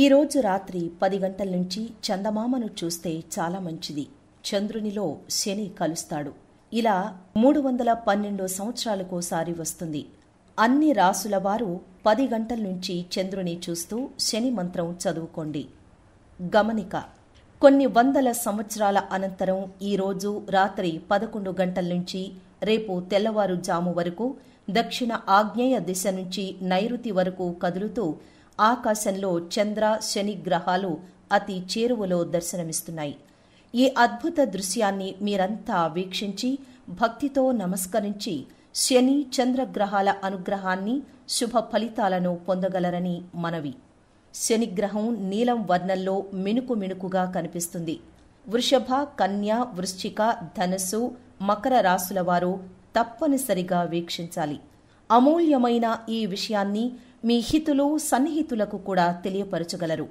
ఈరోజు రాత్రి పది గంటల నుంచి చందమామను చూస్తే చాలా మంచిది చంద్రునిలో శని కలుస్తాడు ఇలా మూడు వందల పన్నెండు సంవత్సరాలకోసారి వస్తుంది అన్ని రాసుల వారు పది గంటల నుంచి చంద్రుని చూస్తూ శని మంత్రం చదువుకోండి గమనిక కొన్ని వందల సంవత్సరాల అనంతరం ఈరోజు రాత్రి పదకొండు గంటల నుంచి రేపు తెల్లవారుజాము వరకు దక్షిణ ఆగ్నేయ దిశ నుంచి నైరుతి వరకు కదులుతూ ఆకాశంలో చంద్ర శని గ్రహాలు అతి చేరువలో దర్శనమిస్తున్నాయి ఈ అద్భుత దృశ్యాన్ని మీరంతా వీక్షించి భక్తితో నమస్కరించి శని చంద్రగ్రహాల అనుగ్రహాన్ని శుభ ఫలితాలను పొందగలరని మనవి శనిగ్రహం నీలం వర్ణంలో మినుకు మినుకుగా కనిపిస్తుంది వృషభ కన్య వృశ్చిక ధనస్సు మకర రాశుల వారు తప్పనిసరిగా వీక్షించాలి అమూల్యమైన ఈ విషయాన్ని మీ హితులు సన్నిహితులకు కూడా తెలియపరచగలరు